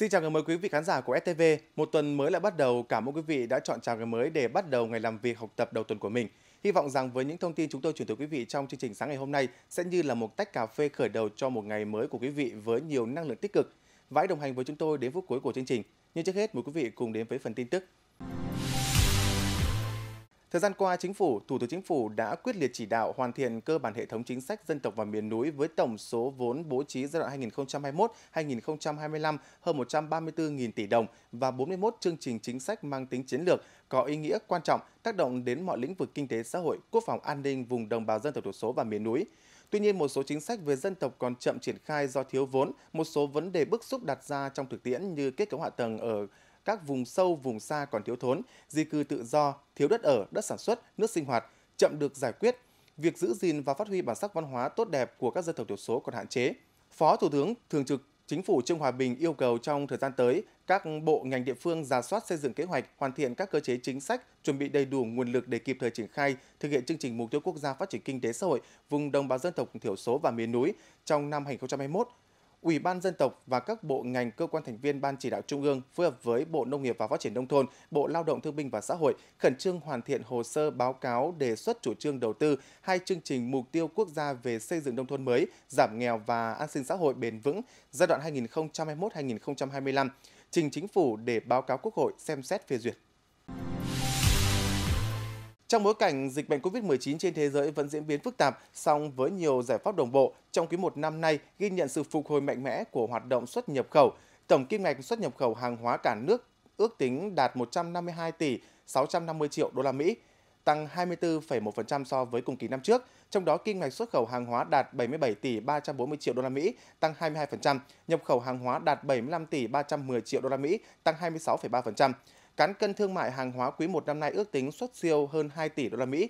Xin chào ngày mới quý vị khán giả của STV. Một tuần mới lại bắt đầu, cảm ơn quý vị đã chọn chào ngày mới để bắt đầu ngày làm việc học tập đầu tuần của mình. Hy vọng rằng với những thông tin chúng tôi chuyển tới quý vị trong chương trình sáng ngày hôm nay sẽ như là một tách cà phê khởi đầu cho một ngày mới của quý vị với nhiều năng lượng tích cực. Vãi đồng hành với chúng tôi đến phút cuối của chương trình. Nhưng trước hết mời quý vị cùng đến với phần tin tức. Thời gian qua, Chính phủ, Thủ tướng Chính phủ đã quyết liệt chỉ đạo hoàn thiện cơ bản hệ thống chính sách dân tộc và miền núi với tổng số vốn bố trí giai đoạn 2021-2025 hơn 134.000 tỷ đồng và 41 chương trình chính sách mang tính chiến lược có ý nghĩa quan trọng tác động đến mọi lĩnh vực kinh tế xã hội, quốc phòng an ninh vùng đồng bào dân tộc thiểu số và miền núi. Tuy nhiên, một số chính sách về dân tộc còn chậm triển khai do thiếu vốn, một số vấn đề bức xúc đặt ra trong thực tiễn như kết cấu hạ tầng ở các vùng sâu, vùng xa còn thiếu thốn, di cư tự do, thiếu đất ở, đất sản xuất, nước sinh hoạt, chậm được giải quyết. Việc giữ gìn và phát huy bản sắc văn hóa tốt đẹp của các dân tộc thiểu số còn hạn chế. Phó Thủ tướng Thường trực Chính phủ Trương Hòa Bình yêu cầu trong thời gian tới, các bộ ngành địa phương ra soát xây dựng kế hoạch, hoàn thiện các cơ chế chính sách, chuẩn bị đầy đủ nguồn lực để kịp thời triển khai, thực hiện chương trình mục tiêu quốc gia phát triển kinh tế xã hội vùng đồng bào dân tộc thiểu số và miền núi trong năm 2021 Ủy ban dân tộc và các bộ ngành cơ quan thành viên ban chỉ đạo trung ương phối hợp với Bộ Nông nghiệp và Phát triển nông thôn, Bộ Lao động Thương binh và Xã hội khẩn trương hoàn thiện hồ sơ báo cáo đề xuất chủ trương đầu tư hai chương trình mục tiêu quốc gia về xây dựng nông thôn mới, giảm nghèo và an sinh xã hội bền vững giai đoạn 2021-2025 trình chính phủ để báo cáo Quốc hội xem xét phê duyệt. Trong bối cảnh dịch bệnh COVID-19 trên thế giới vẫn diễn biến phức tạp, song với nhiều giải pháp đồng bộ, trong quý một năm nay ghi nhận sự phục hồi mạnh mẽ của hoạt động xuất nhập khẩu. Tổng kim ngạch xuất nhập khẩu hàng hóa cả nước ước tính đạt 152 tỷ 650 triệu đô la Mỹ, tăng 24,1% so với cùng kỳ năm trước, trong đó kim ngạch xuất khẩu hàng hóa đạt 77 tỷ 340 triệu đô la Mỹ, tăng 22%, nhập khẩu hàng hóa đạt 75 tỷ 310 triệu đô la Mỹ, tăng 26,3% cán cân thương mại hàng hóa quý 1 năm nay ước tính xuất siêu hơn 2 tỷ đô la Mỹ.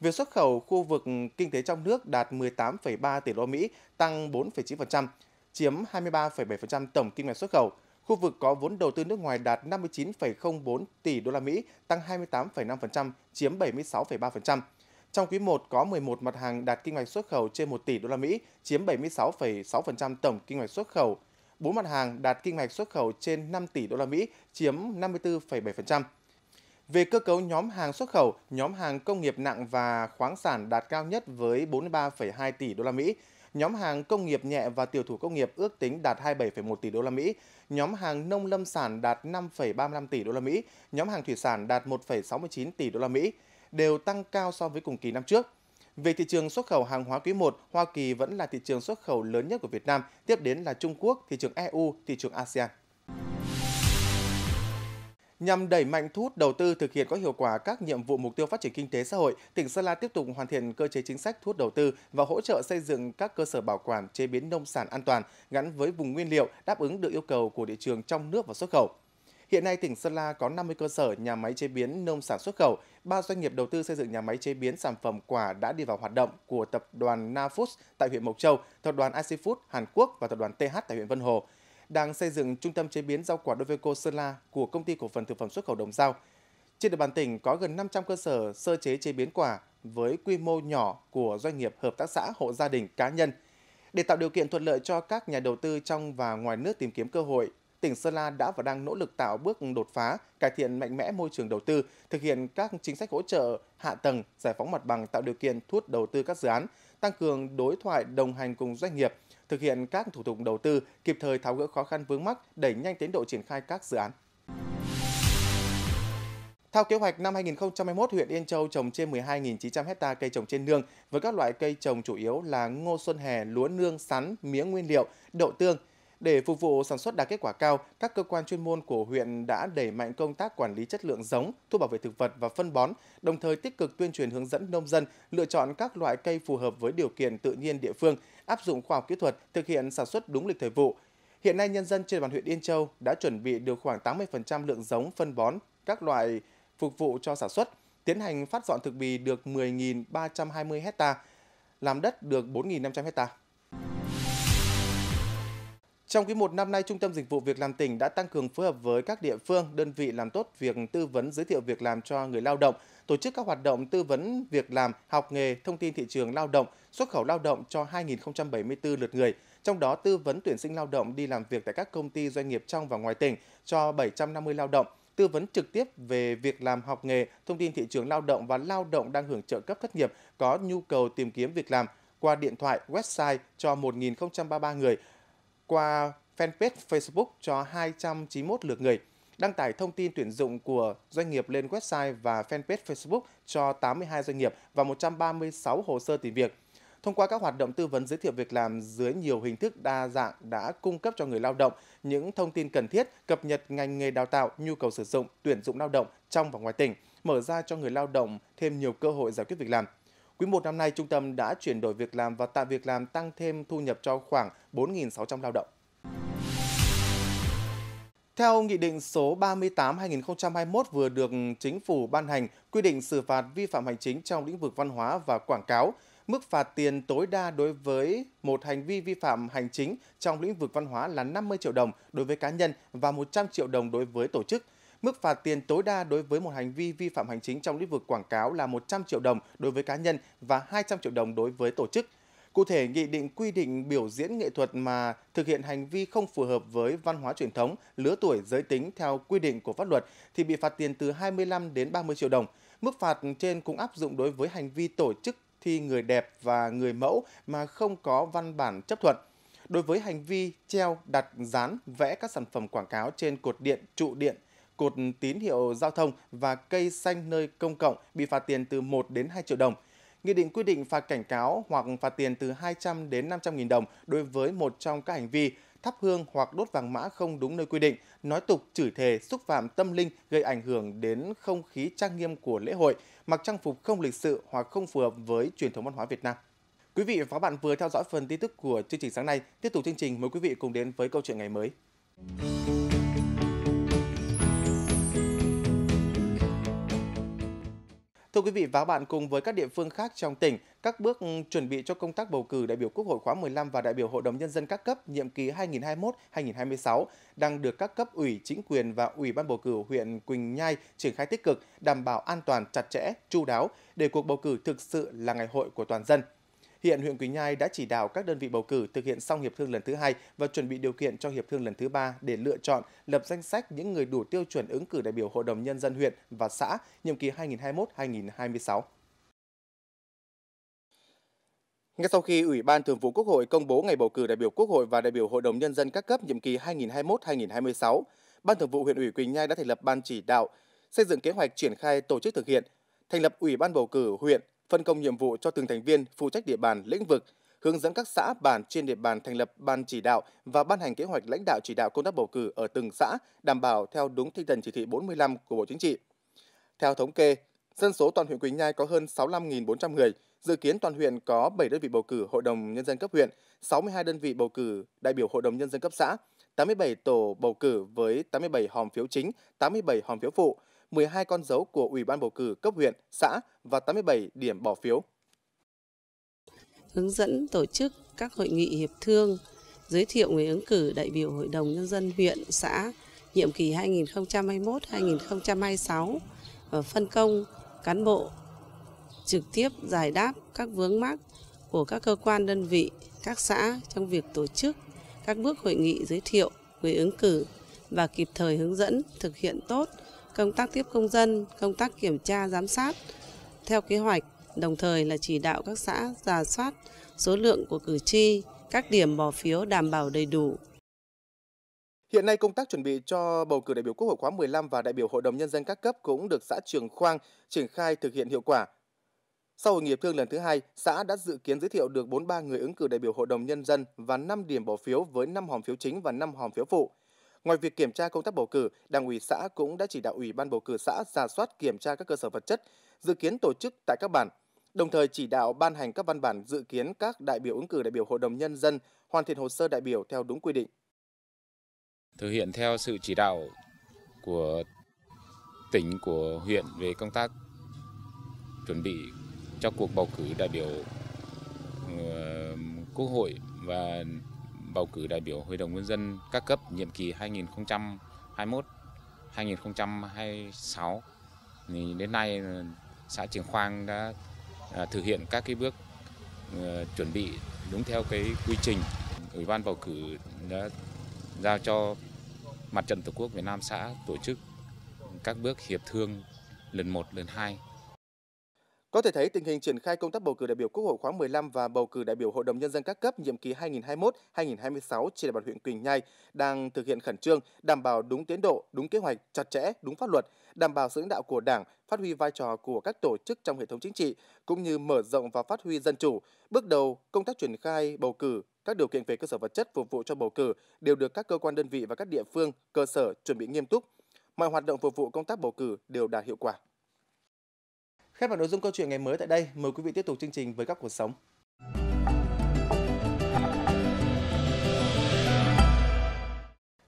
Việc xuất khẩu khu vực kinh tế trong nước đạt 18,3 tỷ đô la Mỹ, tăng 4,9%, chiếm 23,7% tổng kim ngạch xuất khẩu. Khu vực có vốn đầu tư nước ngoài đạt 59,04 tỷ đô la Mỹ, tăng 28,5%, chiếm 76,3%. Trong quý 1 có 11 mặt hàng đạt kinh ngạch xuất khẩu trên 1 tỷ đô la Mỹ, chiếm 76,6% tổng kinh ngạch xuất khẩu bốn mặt hàng đạt kim ngạch xuất khẩu trên 5 tỷ đô la Mỹ, chiếm 54,7%. Về cơ cấu nhóm hàng xuất khẩu, nhóm hàng công nghiệp nặng và khoáng sản đạt cao nhất với 43,2 tỷ đô la Mỹ. Nhóm hàng công nghiệp nhẹ và tiểu thủ công nghiệp ước tính đạt 27,1 tỷ đô la Mỹ, nhóm hàng nông lâm sản đạt 5,35 tỷ đô la Mỹ, nhóm hàng thủy sản đạt 1,69 tỷ đô la Mỹ, đều tăng cao so với cùng kỳ năm trước. Về thị trường xuất khẩu hàng hóa quý 1, Hoa Kỳ vẫn là thị trường xuất khẩu lớn nhất của Việt Nam, tiếp đến là Trung Quốc, thị trường EU, thị trường ASEAN. Nhằm đẩy mạnh thu hút đầu tư thực hiện có hiệu quả các nhiệm vụ mục tiêu phát triển kinh tế xã hội, tỉnh Sơn La tiếp tục hoàn thiện cơ chế chính sách thu hút đầu tư và hỗ trợ xây dựng các cơ sở bảo quản chế biến nông sản an toàn gắn với vùng nguyên liệu đáp ứng được yêu cầu của thị trường trong nước và xuất khẩu. Hiện nay, tỉnh Sơn La có 50 cơ sở nhà máy chế biến nông sản xuất khẩu, 3 doanh nghiệp đầu tư xây dựng nhà máy chế biến sản phẩm quả đã đi vào hoạt động của tập đoàn Na tại huyện Mộc Châu, tập đoàn IC Hàn Quốc và tập đoàn TH tại huyện Vân Hồ đang xây dựng trung tâm chế biến rau quả Doveco Sơn La của công ty cổ phần thực phẩm xuất khẩu Đồng Giao. Trên địa bàn tỉnh có gần 500 cơ sở sơ chế chế biến quả với quy mô nhỏ của doanh nghiệp, hợp tác xã, hộ gia đình, cá nhân. Để tạo điều kiện thuận lợi cho các nhà đầu tư trong và ngoài nước tìm kiếm cơ hội tỉnh Sơn La đã và đang nỗ lực tạo bước đột phá, cải thiện mạnh mẽ môi trường đầu tư, thực hiện các chính sách hỗ trợ hạ tầng, giải phóng mặt bằng tạo điều kiện thu hút đầu tư các dự án, tăng cường đối thoại đồng hành cùng doanh nghiệp, thực hiện các thủ tục đầu tư, kịp thời tháo gỡ khó khăn vướng mắc, đẩy nhanh tiến độ triển khai các dự án. Theo kế hoạch năm 2021, huyện Yên Châu trồng trên 12.900 hecta cây trồng trên nương với các loại cây trồng chủ yếu là ngô xuân hè, lúa nương, sắn, mía nguyên liệu, đậu tương để phục vụ sản xuất đạt kết quả cao, các cơ quan chuyên môn của huyện đã đẩy mạnh công tác quản lý chất lượng giống, thuốc bảo vệ thực vật và phân bón, đồng thời tích cực tuyên truyền hướng dẫn nông dân lựa chọn các loại cây phù hợp với điều kiện tự nhiên địa phương, áp dụng khoa học kỹ thuật, thực hiện sản xuất đúng lịch thời vụ. Hiện nay nhân dân trên bàn huyện Yên Châu đã chuẩn bị được khoảng 80% lượng giống phân bón các loại phục vụ cho sản xuất, tiến hành phát dọn thực bì được 10.320 hecta, làm đất được 4.500 hectare. Trong quý một năm nay, Trung tâm Dịch vụ Việc làm tỉnh đã tăng cường phối hợp với các địa phương, đơn vị làm tốt việc tư vấn giới thiệu việc làm cho người lao động, tổ chức các hoạt động tư vấn việc làm, học nghề, thông tin thị trường lao động, xuất khẩu lao động cho 2.074 lượt người, trong đó tư vấn tuyển sinh lao động đi làm việc tại các công ty doanh nghiệp trong và ngoài tỉnh cho 750 lao động, tư vấn trực tiếp về việc làm học nghề, thông tin thị trường lao động và lao động đang hưởng trợ cấp thất nghiệp có nhu cầu tìm kiếm việc làm qua điện thoại, website cho 1.033 người, qua fanpage Facebook cho 291 lượt người, đăng tải thông tin tuyển dụng của doanh nghiệp lên website và fanpage Facebook cho 82 doanh nghiệp và 136 hồ sơ tìm việc. Thông qua các hoạt động tư vấn giới thiệu việc làm dưới nhiều hình thức đa dạng đã cung cấp cho người lao động những thông tin cần thiết, cập nhật ngành nghề đào tạo, nhu cầu sử dụng, tuyển dụng lao động trong và ngoài tỉnh, mở ra cho người lao động thêm nhiều cơ hội giải quyết việc làm. Quý 1 năm nay, trung tâm đã chuyển đổi việc làm và tạo việc làm tăng thêm thu nhập cho khoảng 4.600 lao động. Theo Nghị định số 38-2021 vừa được Chính phủ ban hành quy định xử phạt vi phạm hành chính trong lĩnh vực văn hóa và quảng cáo, mức phạt tiền tối đa đối với một hành vi vi phạm hành chính trong lĩnh vực văn hóa là 50 triệu đồng đối với cá nhân và 100 triệu đồng đối với tổ chức – Mức phạt tiền tối đa đối với một hành vi vi phạm hành chính trong lĩnh vực quảng cáo là 100 triệu đồng đối với cá nhân và 200 triệu đồng đối với tổ chức. Cụ thể, nghị định quy định biểu diễn nghệ thuật mà thực hiện hành vi không phù hợp với văn hóa truyền thống, lứa tuổi, giới tính theo quy định của pháp luật thì bị phạt tiền từ 25 đến 30 triệu đồng. Mức phạt trên cũng áp dụng đối với hành vi tổ chức thi người đẹp và người mẫu mà không có văn bản chấp thuận. Đối với hành vi treo, đặt, dán, vẽ các sản phẩm quảng cáo trên cột điện, trụ điện, cột tín hiệu giao thông và cây xanh nơi công cộng bị phạt tiền từ 1 đến 2 triệu đồng. Nghị định quy định phạt cảnh cáo hoặc phạt tiền từ 200 đến 500 nghìn đồng đối với một trong các hành vi thắp hương hoặc đốt vàng mã không đúng nơi quy định, nói tục chửi thề, xúc phạm tâm linh gây ảnh hưởng đến không khí trang nghiêm của lễ hội, mặc trang phục không lịch sự hoặc không phù hợp với truyền thống văn hóa Việt Nam. Quý vị và các bạn vừa theo dõi phần tin tức của chương trình sáng nay. Tiếp tục chương trình, mời quý vị cùng đến với câu chuyện ngày mới. Thưa quý vị và các bạn, cùng với các địa phương khác trong tỉnh, các bước chuẩn bị cho công tác bầu cử đại biểu Quốc hội khóa 15 và đại biểu Hội đồng Nhân dân các cấp nhiệm kỳ 2021-2026 đang được các cấp ủy, chính quyền và ủy ban bầu cử huyện Quỳnh Nhai triển khai tích cực, đảm bảo an toàn, chặt chẽ, chu đáo để cuộc bầu cử thực sự là ngày hội của toàn dân. Hiện huyện Quỳnh Nhai đã chỉ đạo các đơn vị bầu cử thực hiện xong hiệp thương lần thứ hai và chuẩn bị điều kiện cho hiệp thương lần thứ ba để lựa chọn, lập danh sách những người đủ tiêu chuẩn ứng cử đại biểu Hội đồng nhân dân huyện và xã nhiệm kỳ 2021-2026. Ngay sau khi Ủy ban Thường vụ Quốc hội công bố ngày bầu cử đại biểu Quốc hội và đại biểu Hội đồng nhân dân các cấp nhiệm kỳ 2021-2026, Ban Thường vụ huyện ủy Quỳnh Nhai đã thành lập ban chỉ đạo, xây dựng kế hoạch triển khai tổ chức thực hiện, thành lập Ủy ban bầu cử huyện phân công nhiệm vụ cho từng thành viên phụ trách địa bàn, lĩnh vực, hướng dẫn các xã bản trên địa bàn thành lập ban chỉ đạo và ban hành kế hoạch lãnh đạo chỉ đạo công tác bầu cử ở từng xã đảm bảo theo đúng tinh thần chỉ thị 45 của Bộ Chính trị. Theo thống kê, dân số toàn huyện Quỳnh Nhai có hơn 65.400 người, dự kiến toàn huyện có 7 đơn vị bầu cử Hội đồng nhân dân cấp huyện, 62 đơn vị bầu cử đại biểu Hội đồng nhân dân cấp xã, 87 tổ bầu cử với 87 hòm phiếu chính, 87 hòm phiếu phụ, 12 con dấu của Ủy ban bầu cử cấp huyện, xã và 87 điểm bỏ phiếu. Hướng dẫn tổ chức các hội nghị hiệp thương, giới thiệu người ứng cử đại biểu Hội đồng Nhân dân huyện, xã nhiệm kỳ 2021-2026 và phân công cán bộ trực tiếp giải đáp các vướng mắc của các cơ quan đơn vị, các xã trong việc tổ chức các bước hội nghị giới thiệu người ứng cử và kịp thời hướng dẫn thực hiện tốt công tác tiếp công dân, công tác kiểm tra giám sát theo kế hoạch, đồng thời là chỉ đạo các xã giả soát số lượng của cử tri, các điểm bỏ phiếu đảm bảo đầy đủ. Hiện nay công tác chuẩn bị cho bầu cử đại biểu Quốc hội khóa 15 và đại biểu Hội đồng nhân dân các cấp cũng được xã Trường Khoang triển khai thực hiện hiệu quả. Sau hội nghị thương lần thứ hai, xã đã dự kiến giới thiệu được 43 người ứng cử đại biểu Hội đồng Nhân dân và 5 điểm bỏ phiếu với 5 hòm phiếu chính và 5 hòm phiếu phụ. Ngoài việc kiểm tra công tác bầu cử, Đảng ủy xã cũng đã chỉ đạo Ủy ban bầu cử xã ra soát kiểm tra các cơ sở vật chất dự kiến tổ chức tại các bản, đồng thời chỉ đạo ban hành các văn bản dự kiến các đại biểu ứng cử đại biểu Hội đồng nhân dân hoàn thiện hồ sơ đại biểu theo đúng quy định. Thực hiện theo sự chỉ đạo của tỉnh của huyện về công tác chuẩn bị cho cuộc bầu cử đại biểu ờ, Quốc hội và bầu cử đại biểu Hội đồng nhân dân các cấp nhiệm kỳ 2021 2026 thì đến nay ờ, xã Trường Khoang đã à, thực hiện các cái bước ờ, chuẩn bị đúng theo cái quy trình ủy ban bầu cử đã giao cho mặt trận tổ quốc Việt Nam xã tổ chức các bước hiệp thương lần 1 lần 2 có thể thấy tình hình triển khai công tác bầu cử đại biểu Quốc hội khóa 15 và bầu cử đại biểu Hội đồng nhân dân các cấp nhiệm kỳ 2021-2026 trên địa bàn huyện Quỳnh Nhai đang thực hiện khẩn trương, đảm bảo đúng tiến độ, đúng kế hoạch, chặt chẽ, đúng pháp luật, đảm bảo sự lãnh đạo của Đảng, phát huy vai trò của các tổ chức trong hệ thống chính trị cũng như mở rộng và phát huy dân chủ. Bước đầu, công tác triển khai bầu cử các điều kiện về cơ sở vật chất phục vụ cho bầu cử đều được các cơ quan đơn vị và các địa phương cơ sở chuẩn bị nghiêm túc. Mọi hoạt động phục vụ công tác bầu cử đều đạt hiệu quả. Khép vào nội dung câu chuyện ngày mới tại đây, mời quý vị tiếp tục chương trình với các cuộc sống.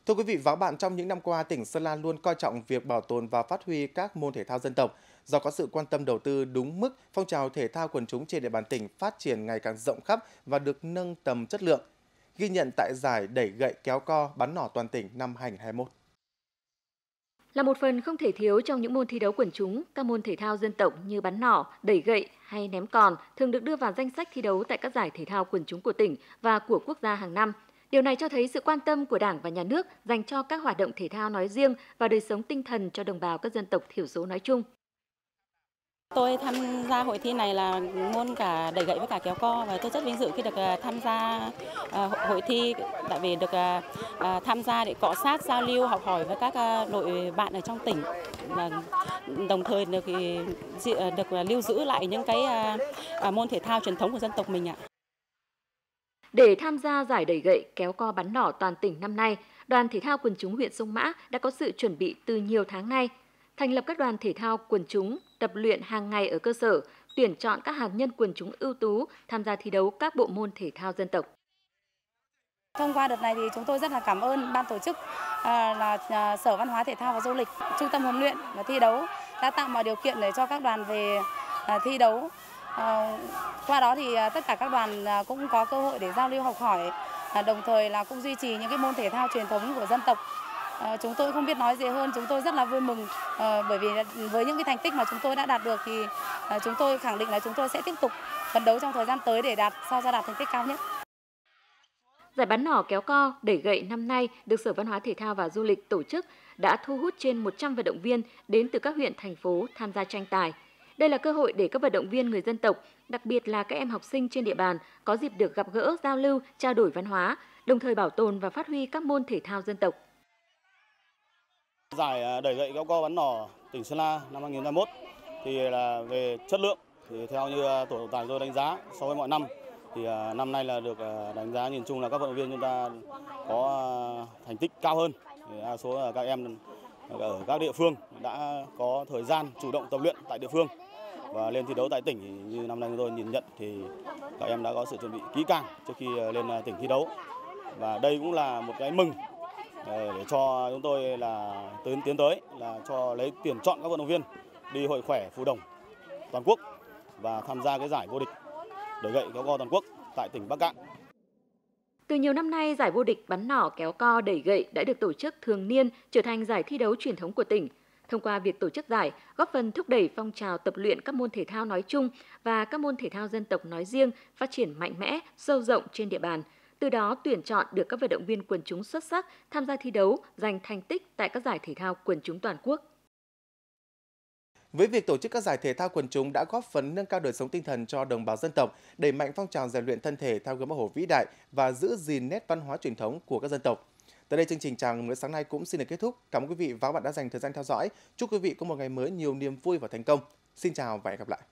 Thưa quý vị và các bạn, trong những năm qua, tỉnh Sơn La luôn coi trọng việc bảo tồn và phát huy các môn thể thao dân tộc. Do có sự quan tâm đầu tư đúng mức, phong trào thể thao quần chúng trên địa bàn tỉnh phát triển ngày càng rộng khắp và được nâng tầm chất lượng. Ghi nhận tại giải đẩy gậy kéo co bắn nỏ toàn tỉnh năm 2021. Là một phần không thể thiếu trong những môn thi đấu quần chúng, các môn thể thao dân tộc như bắn nỏ, đẩy gậy hay ném còn thường được đưa vào danh sách thi đấu tại các giải thể thao quần chúng của tỉnh và của quốc gia hàng năm. Điều này cho thấy sự quan tâm của Đảng và Nhà nước dành cho các hoạt động thể thao nói riêng và đời sống tinh thần cho đồng bào các dân tộc thiểu số nói chung. Tôi tham gia hội thi này là môn cả đẩy gậy với cả kéo co và tôi rất vinh dự khi được à, tham gia à, hội thi tại vì được à, tham gia để cọ sát giao lưu học hỏi với các đội bạn ở trong tỉnh và đồng thời được được lưu giữ lại những cái môn thể thao truyền thống của dân tộc mình ạ. Để tham gia giải đẩy gậy kéo co bắn nỏ toàn tỉnh năm nay, đoàn thể thao quần chúng huyện Sông Mã đã có sự chuẩn bị từ nhiều tháng nay, thành lập các đoàn thể thao quần chúng tập luyện hàng ngày ở cơ sở, tuyển chọn các hạt nhân quần chúng ưu tú tham gia thi đấu các bộ môn thể thao dân tộc. Thông vâng, qua đợt này thì chúng tôi rất là cảm ơn ban tổ chức à, là à, Sở Văn hóa Thể thao và Du lịch, Trung tâm huấn luyện và thi đấu đã tạo mọi điều kiện để cho các đoàn về à, thi đấu. Qua đó thì tất cả các đoàn cũng có cơ hội để giao lưu học hỏi, đồng thời là cũng duy trì những cái môn thể thao truyền thống của dân tộc Ờ, chúng tôi không biết nói gì hơn chúng tôi rất là vui mừng ờ, bởi vì với những cái thành tích mà chúng tôi đã đạt được thì ờ, chúng tôi khẳng định là chúng tôi sẽ tiếp tục phấn đấu trong thời gian tới để đạt sao ra đạt thành tích cao nhất. Giải bắn nỏ kéo co, đẩy gậy năm nay được Sở Văn hóa Thể thao và Du lịch tổ chức đã thu hút trên 100 vận động viên đến từ các huyện, thành phố tham gia tranh tài. Đây là cơ hội để các vận động viên người dân tộc, đặc biệt là các em học sinh trên địa bàn có dịp được gặp gỡ, giao lưu, trao đổi văn hóa, đồng thời bảo tồn và phát huy các môn thể thao dân tộc. Giải à, đẩy dậy kéo co bắn nỏ tỉnh Sơn La năm 2021 thì là về chất lượng thì theo như à, tổ trọng tài tôi đánh giá so với mọi năm thì à, năm nay là được đánh giá nhìn chung là các vận động viên chúng ta có thành tích cao hơn. Đa số là các em ở các địa phương đã có thời gian chủ động tập luyện tại địa phương và lên thi đấu tại tỉnh như năm nay chúng tôi nhìn nhận thì các em đã có sự chuẩn bị kỹ càng trước khi lên tỉnh thi đấu và đây cũng là một cái mừng Ờ, để cho chúng tôi là tiến tiến tới là cho lấy tuyển chọn các vận động viên đi hội khỏe phù đồng toàn quốc và tham gia cái giải vô địch để gậy kéo co toàn quốc tại tỉnh Bắc Cạn. Từ nhiều năm nay, giải vô địch bắn nỏ kéo co đẩy gậy đã được tổ chức thường niên trở thành giải thi đấu truyền thống của tỉnh. Thông qua việc tổ chức giải, góp phần thúc đẩy phong trào tập luyện các môn thể thao nói chung và các môn thể thao dân tộc nói riêng phát triển mạnh mẽ, sâu rộng trên địa bàn – từ đó tuyển chọn được các vận động viên quần chúng xuất sắc tham gia thi đấu, giành thành tích tại các giải thể thao quần chúng toàn quốc. Với việc tổ chức các giải thể thao quần chúng đã góp phần nâng cao đời sống tinh thần cho đồng bào dân tộc, đẩy mạnh phong trào rèn luyện thân thể theo gương Bắc Hồ vĩ đại và giữ gìn nét văn hóa truyền thống của các dân tộc. Tới đây chương trình chào ngừng sáng nay cũng xin được kết thúc. Cảm ơn quý vị và các bạn đã dành thời gian theo dõi. Chúc quý vị có một ngày mới nhiều niềm vui và thành công. Xin chào và hẹn gặp lại.